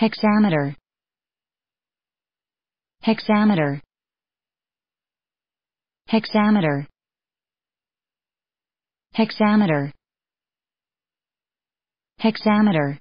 hexameter hexameter hexameter hexameter hexameter